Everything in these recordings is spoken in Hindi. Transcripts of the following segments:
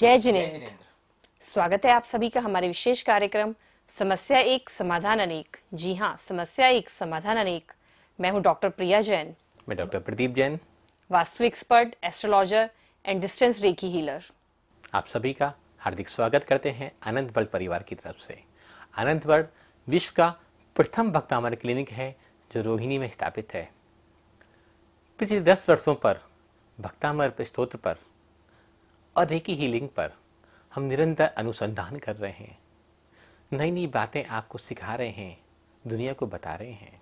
जय जिनेन्द्र स्वागत है आप सभी का हमारे विशेष कार्यक्रम समस्या एक समाधान अनेक जी हाँ समस्या एक समाधान अनेक मैं हूँ डॉक्टर प्रिया जैन मैं doctor Pradeep Jain vastu expert astrologer and distance reiki healer आप सभी का हार्दिक स्वागत करते हैं अनंत बल परिवार की तरफ से अनंत बल विश्व का प्रथम भक्तामर क्लिनिक है जो रोहिणी में स्थापित है पिछले दस वर्षों पर भक्तामर स्त्रोत्र पर और रेकी हीलिंग पर हम निरंतर अनुसंधान कर रहे हैं नई नई बातें आपको सिखा रहे हैं दुनिया को बता रहे हैं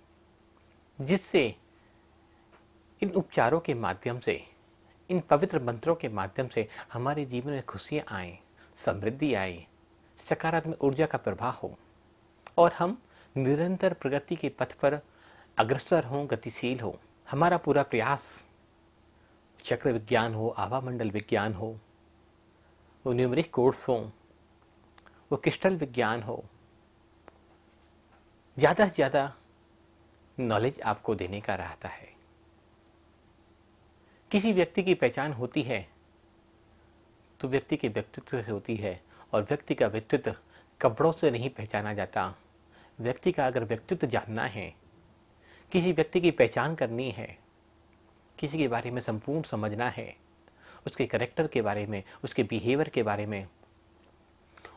जिससे इन उपचारों के माध्यम से इन पवित्र मंत्रों के माध्यम से हमारे जीवन में खुशियाँ आएँ समृद्धि आए सकारात्मक ऊर्जा का प्रभाव हो और हम निरंतर प्रगति के पथ पर अग्रसर हों गतिशील हों हमारा पूरा प्रयास चक्र विज्ञान हो आभा मंडल विज्ञान हो वो न्यूमरिक कोर्स हो वो क्रिस्टल विज्ञान हो ज़्यादा से ज़्यादा नॉलेज आपको देने का रहता है किसी व्यक्ति की पहचान होती है तो व्यक्ति के व्यक्तित्व से होती है और व्यक्ति का व्यक्तित्व कपड़ों से नहीं पहचाना जाता व्यक्ति का अगर व्यक्तित्व जानना है किसी व्यक्ति की पहचान करनी है किसी के बारे में संपूर्ण समझना है उसके करेक्टर के बारे में उसके बिहेवियर के बारे में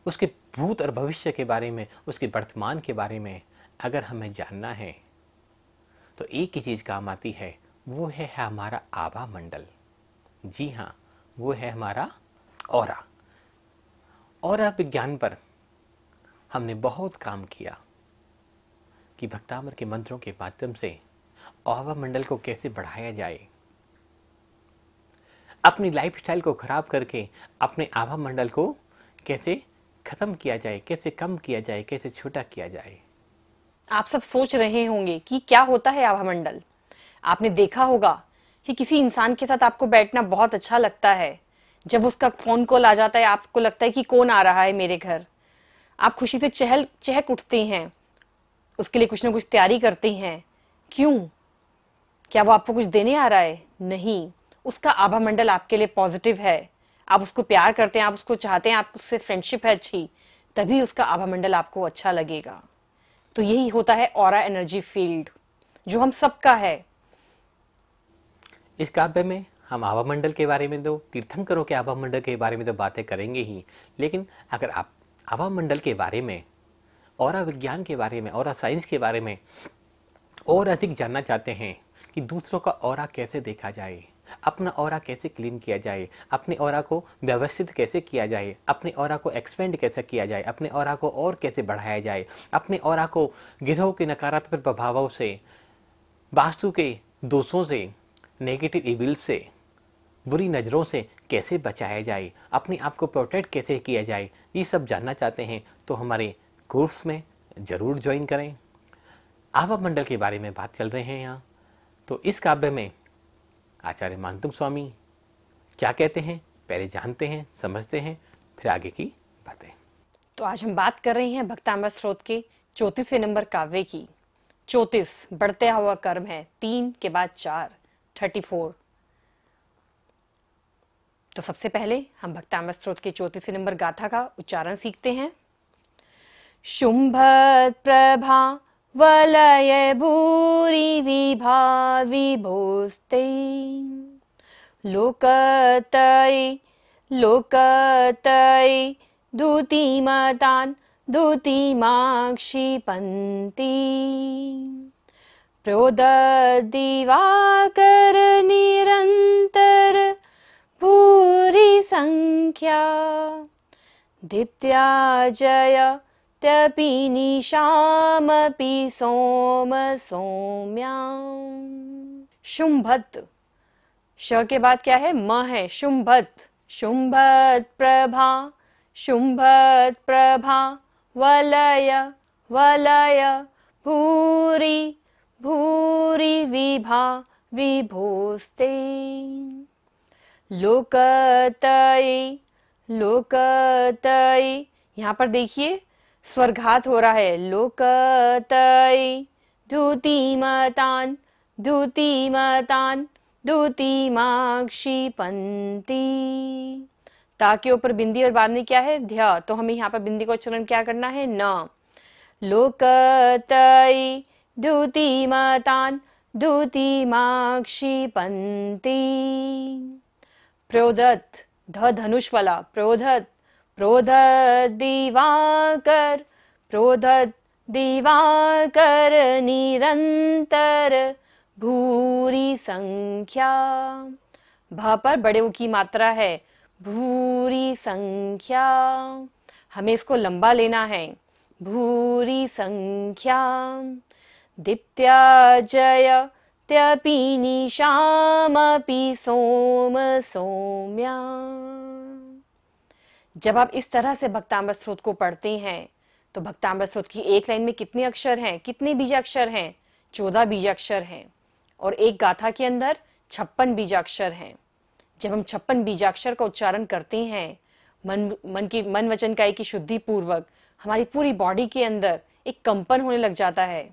उसके भूत और भविष्य के बारे में उसके वर्तमान के बारे में अगर हमें जानना है तो एक ही चीज़ काम आती है वो है, है हमारा आभा मंडल जी हाँ वो है हमारा और और विज्ञान पर हमने बहुत काम किया कि भक्तामर के मंत्रों के माध्यम से आभा मंडल को कैसे बढ़ाया जाए अपनी स्टाइल को ख़राब करके अपने आभा मंडल को कैसे ख़त्म किया जाए कैसे कम किया जाए कैसे छोटा किया जाए आप सब सोच रहे होंगे कि क्या होता है आभा मंडल आपने देखा होगा कि किसी इंसान के साथ आपको बैठना बहुत अच्छा लगता है जब उसका फ़ोन कॉल आ जाता है आपको लगता है कि कौन आ रहा है मेरे घर आप खुशी से चहल चहक उठती हैं उसके लिए कुछ ना कुछ तैयारी करती हैं क्यों क्या वो आपको कुछ देने आ रहा है नहीं उसका आभा मंडल आपके लिए पॉजिटिव है आप उसको प्यार करते हैं आप उसको चाहते हैं आप उससे फ्रेंडशिप है अच्छी तभी उसका आभा मंडल आपको अच्छा लगेगा तो यही होता है और एनर्जी फील्ड जो हम सबका है इस काव्य में हम आभा मंडल के बारे में तो तीर्थंकरों के आभा मंडल के बारे में तो बातें करेंगे ही लेकिन अगर आप आभा मंडल के बारे में और विज्ञान के बारे में और साइंस के बारे में और अधिक जानना चाहते हैं कि दूसरों का और कैसे देखा जाए अपना और कैसे क्लीन किया जाए अपने और को व्यवस्थित कैसे किया जाए अपने और को एक्सपेंड कैसे किया जाए अपने और को और कैसे बढ़ाया जाए अपने और को गिरोह के नकारात्मक प्रभावों से वास्तु के दोषों से नेगेटिव इविल से बुरी नज़रों से कैसे बचाया जाए अपने आप को प्रोटेक्ट कैसे किया जाए ये सब जानना चाहते हैं तो हमारे कोर्स में ज़रूर ज्वाइन करें आभा मंडल के बारे में बात चल रहे हैं यहाँ तो इस काव्य में आचार्य मानतुम स्वामी क्या कहते हैं पहले जानते हैं समझते हैं फिर आगे की बातें तो आज हम बात कर रहे हैं भक्तामृत स्रोत के चौतीसवें नंबर काव्य की चौतीस बढ़ते हुआ कर्म है तीन के बाद चार थर्टी फोर तो सबसे पहले हम भक्तामृत स्रोत के चौतीसवें नंबर गाथा का उच्चारण सीखते हैं शुंभ प्रभा वलय विभावि भोस्ते लोकतय विभोस्ते लोकतये लोकतये दिवाकर निरन्तर पूरि संख्या दीप्त्या तपि निशामपि सोम सौम्याम शुंभत श के बाद क्या है म है शुंभत शुंभत प्रभा शुंभत प्रभा वलय वलय भूरि भूरि विभा विभोस्ते लोकतय लोकतय यहाँ पर देखिए स्वर्घात हो रहा है लोकतय धूति मतान धूति मतान धूति माक्षी पंती ता के ऊपर बिंदी और बाद में क्या है ध्या तो हमें यहाँ पर बिंदी को उच्चारण क्या करना है न लोकतय धूति मतान धूति माक्षी पंती प्रयोदत्त ध धनुष वाला प्रयोधत प्रोधत् दिवाकर प्रोधत् दिवाकर निरंतर भूरी संख्या भा पर बड़े ऊ की मात्रा है भूरी संख्या हमें इसको लंबा लेना है भूरी संख्या दीप्त्या जय त्यपी निशामपि सोम सोम्या जब आप इस तरह से भक्तामृत स्रोत को पढ़ते हैं तो भक्तामृत स्रोत की एक लाइन में कितने अक्षर हैं कितने बीजाक्षर हैं चौदह बीजाक्षर हैं और एक गाथा के अंदर छप्पन बीजाक्षर हैं जब हम छप्पन बीजाक्षर का उच्चारण करते हैं मन मन की मन वचन काय की शुद्धि पूर्वक हमारी पूरी बॉडी के अंदर एक कंपन होने लग जाता है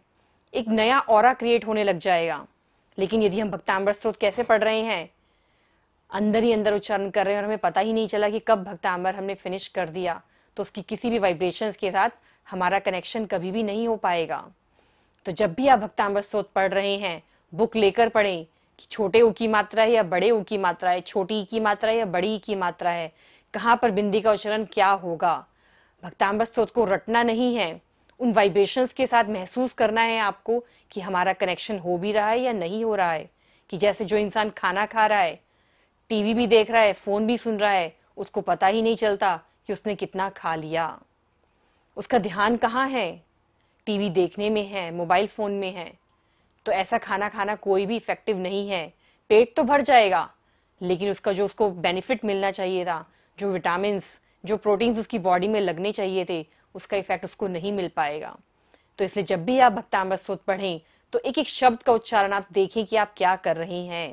एक नया और क्रिएट होने लग जाएगा लेकिन यदि हम भक्तामृत स्रोत कैसे पढ़ रहे हैं अंदर ही अंदर उच्चारण कर रहे हैं और हमें पता ही नहीं चला कि कब भक्तांबर हमने फिनिश कर दिया तो उसकी किसी भी वाइब्रेशंस के साथ हमारा कनेक्शन कभी भी नहीं हो पाएगा तो जब भी आप भक्तांबर स्रोत पढ़ रहे हैं बुक लेकर पढ़ें कि छोटे ऊ की मात्रा है या बड़े ऊ की मात्रा है छोटी की मात्रा है या बड़ी की मात्रा है कहाँ पर बिंदी का उच्चारण क्या होगा भक्तांबर स्रोत को रटना नहीं है उन वाइब्रेशंस के साथ महसूस करना है आपको कि हमारा कनेक्शन हो भी रहा है या नहीं हो रहा है कि जैसे जो इंसान खाना खा रहा है टीवी भी देख रहा है फोन भी सुन रहा है उसको पता ही नहीं चलता कि उसने कितना खा लिया उसका ध्यान कहाँ है टीवी देखने में है मोबाइल फोन में है तो ऐसा खाना खाना कोई भी इफेक्टिव नहीं है पेट तो भर जाएगा लेकिन उसका जो उसको बेनिफिट मिलना चाहिए था जो विटामिन जो प्रोटीन्स उसकी बॉडी में लगने चाहिए थे उसका इफेक्ट उसको नहीं मिल पाएगा तो इसलिए जब भी आप भक्तामृत स्रोत पढ़ें तो एक एक शब्द का उच्चारण आप देखें कि आप क्या कर रहे हैं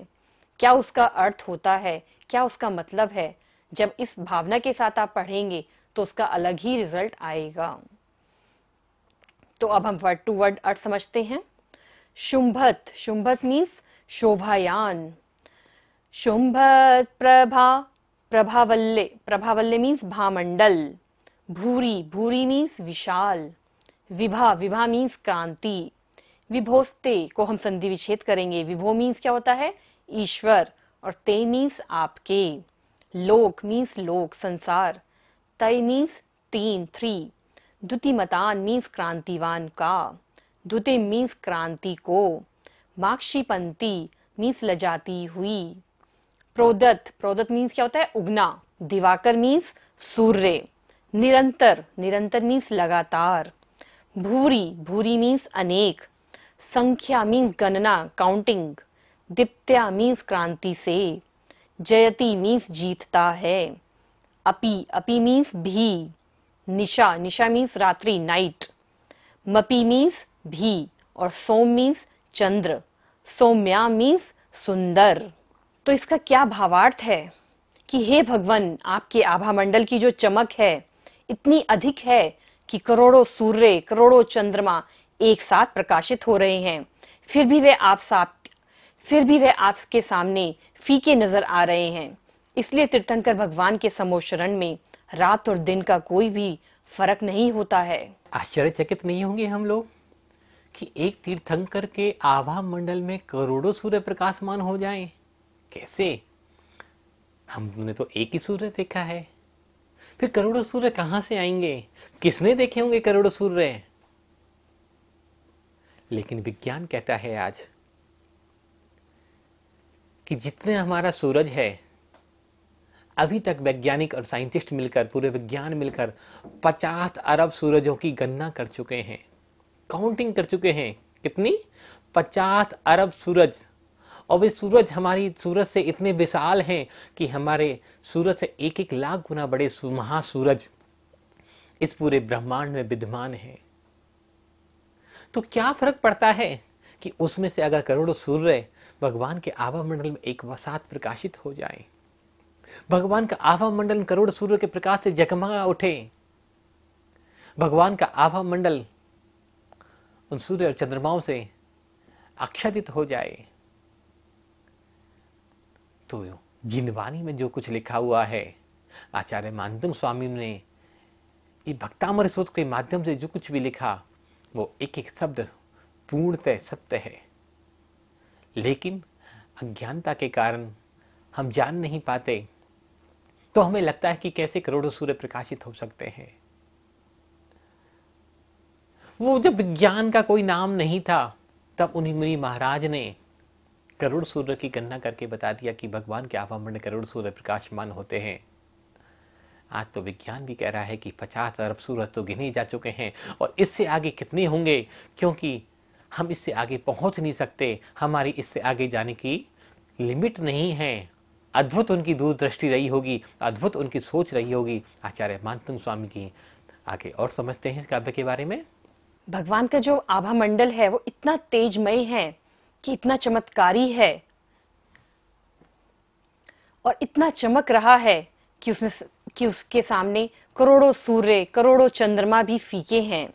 क्या उसका अर्थ होता है क्या उसका मतलब है जब इस भावना के साथ आप पढ़ेंगे तो उसका अलग ही रिजल्ट आएगा तो अब हम वर्ड टू वर्ड अर्थ समझते हैं शुंभत शुंभत मीन्स शोभायान शुंभत प्रभा प्रभावल्ले प्रभावल्ले मीन्स भामंडल भूरी भूरी मीन्स विशाल विभा विभा मीन्स क्रांति विभोस्ते को हम संधि विच्छेद करेंगे विभो मीन्स क्या होता है ईश्वर और ते मीन्स आपके लोक मीन्स लोक संसार तय मीन्स तीन थ्री दुतिमतान मीन्स क्रांतिवान का दुते मीन्स क्रांति को माक्षीपंती मीन्स लजाती हुई प्रोदत्त प्रोदत्त मीन्स क्या होता है उगना दिवाकर मीन्स सूर्य निरंतर निरंतर मीन्स लगातार भूरी भूरी मीन्स अनेक संख्या मीन्स गणना काउंटिंग दीप्त्या मीन्स क्रांति से जयति मीन्स जीतता है अपी अपी मीन्स भी निशा निशा मीन्स रात्रि नाइट मपी मीन्स भी और सोम मीन्स चंद्र सौम्या मीन्स सुंदर तो इसका क्या भावार्थ है कि हे भगवान आपके आभा मंडल की जो चमक है इतनी अधिक है कि करोड़ों सूर्य करोड़ों चंद्रमा एक साथ प्रकाशित हो रहे हैं फिर भी वे आप साप फिर भी वह आपके सामने फीके नजर आ रहे हैं इसलिए तीर्थंकर भगवान के समोशरण में रात और दिन का कोई भी फर्क नहीं होता है आश्चर्यचकित नहीं होंगे हम लोग कि एक तीर्थंकर के आभा मंडल में करोड़ों सूर्य प्रकाशमान हो जाएं कैसे हमने तो एक ही सूर्य देखा है फिर करोड़ों सूर्य कहां से आएंगे किसने देखे होंगे करोड़ों सूर्य लेकिन विज्ञान कहता है आज कि जितने हमारा सूरज है अभी तक वैज्ञानिक और साइंटिस्ट मिलकर पूरे विज्ञान मिलकर पचास अरब सूरजों की गणना कर चुके हैं काउंटिंग कर चुके हैं कितनी पचास अरब सूरज और वे सूरज हमारी सूरज से इतने विशाल हैं कि हमारे सूरज से एक एक लाख गुना बड़े महासूरज इस पूरे ब्रह्मांड में विद्यमान है तो क्या फर्क पड़ता है कि उसमें से अगर करोड़ों सूर्य भगवान के आभा मंडल में एक वसात प्रकाशित हो जाए भगवान का आभा मंडल करोड़ सूर्य के प्रकाश से जगमगा उठे भगवान का आभा मंडल उन सूर्य और चंद्रमाओं से आच्छादित हो जाए तो जिनवाणी में जो कुछ लिखा हुआ है आचार्य मानतम स्वामी ने ये भक्तामर सोच के माध्यम से जो कुछ भी लिखा वो एक एक शब्द पूर्णतः सत्य है लेकिन अज्ञानता के कारण हम जान नहीं पाते तो हमें लगता है कि कैसे करोड़ों सूर्य प्रकाशित हो सकते हैं वो जब विज्ञान का कोई नाम नहीं था तब उन्हीं मुनि महाराज ने करोड़ सूर्य की गणना करके बता दिया कि भगवान के आवामंड करोड़ सूर्य प्रकाशमान होते हैं आज तो विज्ञान भी कह रहा है कि पचास अरब सूरज तो गिने जा चुके हैं और इससे आगे कितने होंगे क्योंकि हम इससे आगे पहुंच नहीं सकते हमारी इससे आगे जाने की लिमिट नहीं है अद्भुत उनकी दूरदृष्टि रही होगी अद्भुत उनकी सोच रही होगी आचार्य मानतु स्वामी की आगे और समझते हैं इस काव्य के बारे में भगवान का जो आभा मंडल है वो इतना तेजमय है कि इतना चमत्कारी है और इतना चमक रहा है कि उसमें कि उसके सामने करोड़ों सूर्य करोड़ों चंद्रमा भी फीके हैं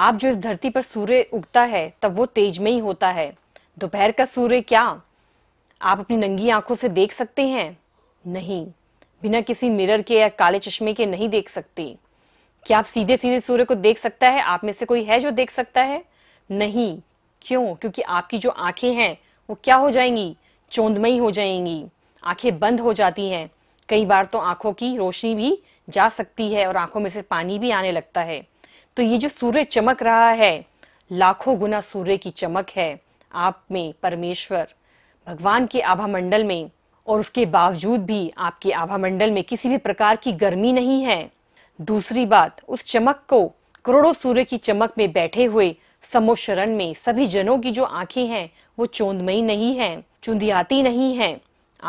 आप जो इस धरती पर सूर्य उगता है तब वो तेजमयी होता है दोपहर का सूर्य क्या आप अपनी नंगी आंखों से देख सकते हैं नहीं बिना किसी मिरर के या काले चश्मे के नहीं देख सकते क्या आप सीधे सीधे सूर्य को देख सकता है आप में से कोई है जो देख सकता है नहीं क्यों क्योंकि आपकी जो आंखें हैं वो क्या हो जाएंगी चौंदमयी हो जाएंगी आंखें बंद हो जाती हैं कई बार तो आंखों की रोशनी भी जा सकती है और आंखों में से पानी भी आने लगता है तो ये जो सूर्य चमक रहा है लाखों गुना सूर्य की चमक है आप में परमेश्वर भगवान के आभा मंडल में और उसके बावजूद भी आपके आभा मंडल में किसी भी प्रकार की गर्मी नहीं है दूसरी बात उस चमक को करोड़ों सूर्य की चमक में बैठे हुए समोशरण में सभी जनों की जो आंखें हैं वो चौंदमयी नहीं है चुंदियाती नहीं है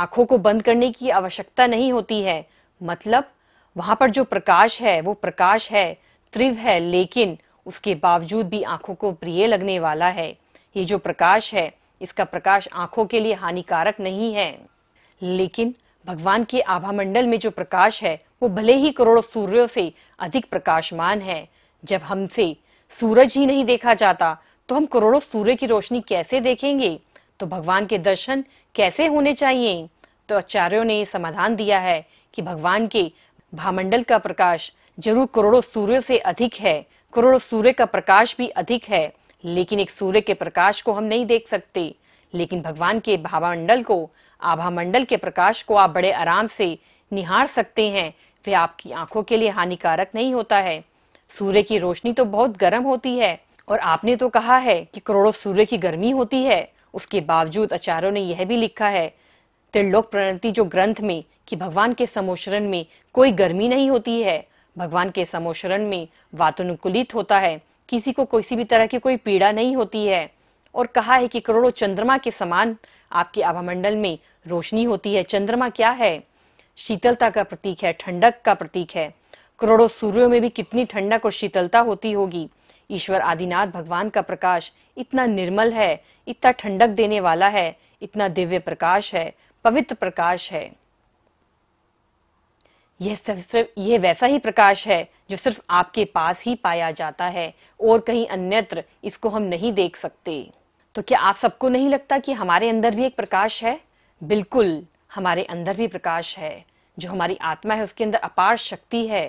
आंखों को बंद करने की आवश्यकता नहीं होती है मतलब वहां पर जो प्रकाश है वो प्रकाश है त्रिव है लेकिन उसके बावजूद भी आंखों को प्रिय लगने वाला है ये जो प्रकाश है इसका प्रकाश आंखों के लिए हानिकारक नहीं है लेकिन भगवान के आभा मंडल में जो प्रकाश है वो भले ही करोड़ों सूर्यों से अधिक प्रकाशमान है जब हमसे सूरज ही नहीं देखा जाता तो हम करोड़ों सूर्य की रोशनी कैसे देखेंगे तो भगवान के दर्शन कैसे होने चाहिए तो आचार्यों ने समाधान दिया है कि भगवान के भामंडल का प्रकाश जरूर करोड़ों सूर्यों से अधिक है करोड़ों सूर्य का प्रकाश भी अधिक है लेकिन एक सूर्य के प्रकाश को हम नहीं देख सकते लेकिन भगवान के भावामंडल को आभा मंडल के प्रकाश को आप बड़े आराम से निहार सकते हैं वे आपकी आंखों के लिए हानिकारक नहीं होता है सूर्य की रोशनी तो बहुत गर्म होती है और आपने तो कहा है कि करोड़ों सूर्य की गर्मी होती है उसके बावजूद आचार्यों ने यह भी लिखा है त्रिलोक प्रणति जो ग्रंथ में कि भगवान के समोशरण में कोई गर्मी नहीं होती है भगवान के समोशरण में वातानुकूलित होता है किसी को किसी भी तरह की कोई पीड़ा नहीं होती है और कहा है कि करोड़ों चंद्रमा के समान आपके आभामंडल में रोशनी होती है चंद्रमा क्या है शीतलता का प्रतीक है ठंडक का प्रतीक है करोड़ों सूर्यों में भी कितनी ठंडक और शीतलता होती होगी ईश्वर आदिनाथ भगवान का प्रकाश इतना निर्मल है इतना ठंडक देने वाला है इतना दिव्य प्रकाश है पवित्र प्रकाश है यह सिर्फ यह वैसा ही प्रकाश है जो सिर्फ आपके पास ही पाया जाता है और कहीं अन्यत्र इसको हम नहीं देख सकते तो क्या आप सबको नहीं लगता कि हमारे अंदर भी एक प्रकाश है बिल्कुल हमारे अंदर भी प्रकाश है जो हमारी आत्मा है उसके अंदर अपार शक्ति है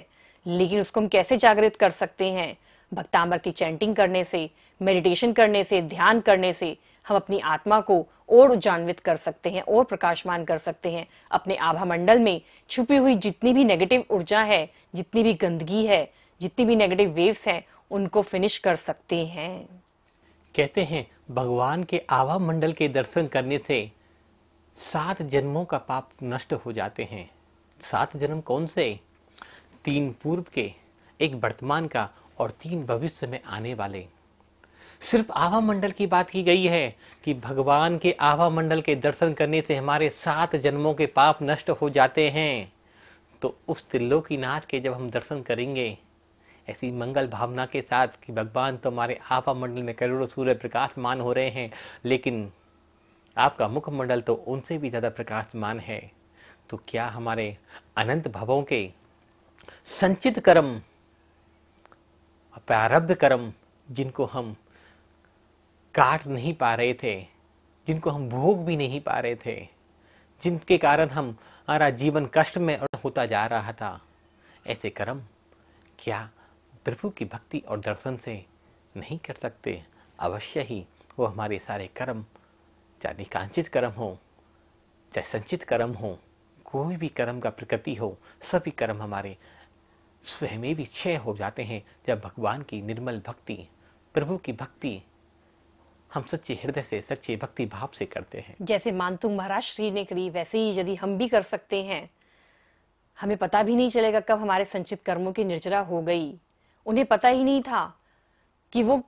लेकिन उसको हम कैसे जागृत कर सकते हैं भक्तांबर की चैंटिंग करने से मेडिटेशन करने से ध्यान करने से हम अपनी आत्मा को और उज्जान्वित कर सकते हैं और प्रकाशमान कर सकते हैं अपने आभा मंडल में छुपी हुई जितनी भी नेगेटिव ऊर्जा है जितनी भी गंदगी है जितनी भी नेगेटिव वेव्स हैं उनको फिनिश कर सकते हैं कहते हैं भगवान के आभा मंडल के दर्शन करने से सात जन्मों का पाप नष्ट हो जाते हैं सात जन्म कौन से तीन पूर्व के एक वर्तमान का और तीन भविष्य में आने वाले सिर्फ आवा मंडल की बात की गई है कि भगवान के आवा मंडल के दर्शन करने से हमारे सात जन्मों के पाप नष्ट हो जाते हैं तो उस त्रिलोकीनाथ के जब हम दर्शन करेंगे ऐसी मंगल भावना के साथ कि भगवान तो हमारे आवा मंडल में करोड़ों सूर्य प्रकाशमान हो रहे हैं लेकिन आपका मुखमंडल तो उनसे भी ज़्यादा प्रकाशमान है तो क्या हमारे अनंत भवों के संचित कर्म प्रारब्ध कर्म जिनको हम काट नहीं पा रहे थे जिनको हम भोग भी नहीं पा रहे थे जिनके कारण हम हमारा जीवन कष्ट में होता जा रहा था ऐसे कर्म क्या प्रभु की भक्ति और दर्शन से नहीं कर सकते अवश्य ही वो हमारे सारे कर्म चाहे निकांचित कर्म हो चाहे संचित कर्म हो कोई भी कर्म का प्रकृति हो सभी कर्म हमारे स्वयं भी क्षय हो जाते हैं जब भगवान की निर्मल भक्ति प्रभु की भक्ति हम सच्चे हृदय से सच्चे भक्ति भाव से करते हैं जैसे मानतु महाराज श्री ने करी वैसे ही यदि हम भी कर सकते हैं हमें पता भी नहीं चलेगा कब हमारे संचित कर्मों की निर्जरा हो गई उन्हें पता ही नहीं था कि वो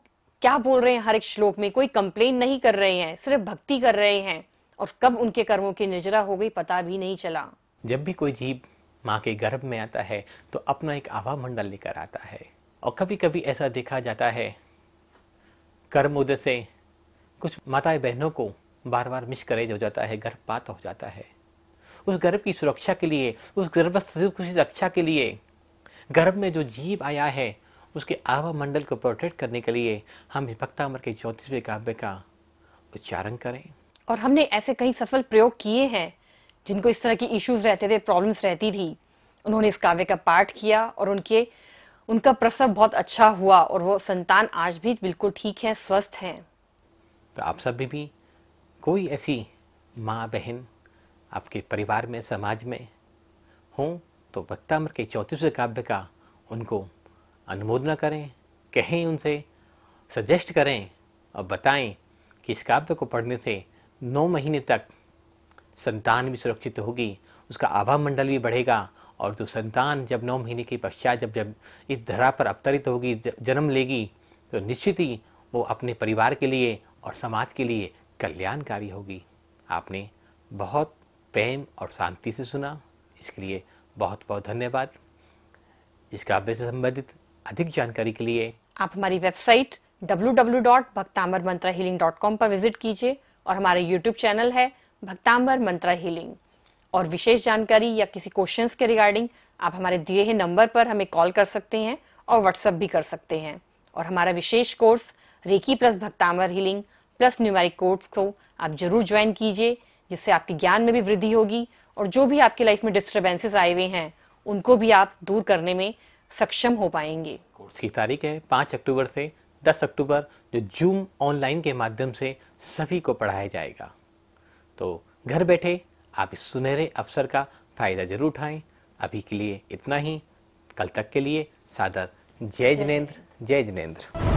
क्या बोल रहे हैं हर एक श्लोक में कोई कंप्लेन नहीं कर रहे हैं सिर्फ भक्ति कर रहे हैं और कब उनके कर्मों की निर्जरा हो गई पता भी नहीं चला जब भी कोई जीव माँ के गर्भ में आता है तो अपना एक आभा मंडल लेकर आता है और कभी कभी ऐसा देखा जाता है कर्म उदय से कुछ माताएं बहनों को बार बार मिसकरेज हो जाता है गर्भपात हो जाता है उस गर्भ की सुरक्षा के लिए उस गर्भस्थ की रक्षा के लिए गर्भ में जो जीव आया है उसके आवा मंडल को प्रोटेक्ट करने के लिए हम भक्ता अमर के चौंतीसवें काव्य का उच्चारण करें और हमने ऐसे कई सफल प्रयोग किए हैं जिनको इस तरह की इश्यूज रहते थे प्रॉब्लम्स रहती थी उन्होंने इस काव्य का पाठ किया और उनके उनका प्रसव बहुत अच्छा हुआ और वो संतान आज भी बिल्कुल ठीक है स्वस्थ हैं तो आप सब भी, भी कोई ऐसी माँ बहन आपके परिवार में समाज में हों तो भक्ताम्र के चौंतीसवें काव्य का उनको अनुमोदना करें कहें उनसे सजेस्ट करें और बताएं कि इस काव्य को पढ़ने से नौ महीने तक संतान भी सुरक्षित होगी उसका आभा मंडल भी बढ़ेगा और जो संतान जब नौ महीने के पश्चात जब जब इस धरा पर अवतरित होगी जन्म लेगी तो निश्चित ही वो अपने परिवार के लिए और समाज के लिए कल्याणकारी होगी आपने बहुत प्रेम और शांति से सुना इसके लिए बहुत बहुत धन्यवाद इस काव्य से संबंधित अधिक जानकारी के लिए आप हमारी वेबसाइट डब्ल्यू पर विजिट कीजिए और हमारे यूट्यूब चैनल है भक्ताम्बर मंत्रा हीलिंग और विशेष जानकारी या किसी क्वेश्चंस के रिगार्डिंग आप हमारे दिए हुए नंबर पर हमें कॉल कर सकते हैं और व्हाट्सएप भी कर सकते हैं और हमारा विशेष course reiki plus Bhaktamar healing plus numeric course को आप जरूर ज्वाइन कीजिए जिससे आपके ज्ञान में भी वृद्धि होगी और जो भी आपकी लाइफ में डिस्टर्बेंसेस आए हुए हैं उनको भी आप दूर करने में सक्षम हो पाएंगे कोर्स की तारीख है पाँच अक्टूबर से दस अक्टूबर जो जूम ऑनलाइन के माध्यम से सभी को पढ़ाया जाएगा तो घर बैठे आप इस सुनहरे अवसर का फ़ायदा जरूर उठाएं अभी के लिए इतना ही कल तक के लिए सादर जय जिनेन्द्र जय जिनेन्द्र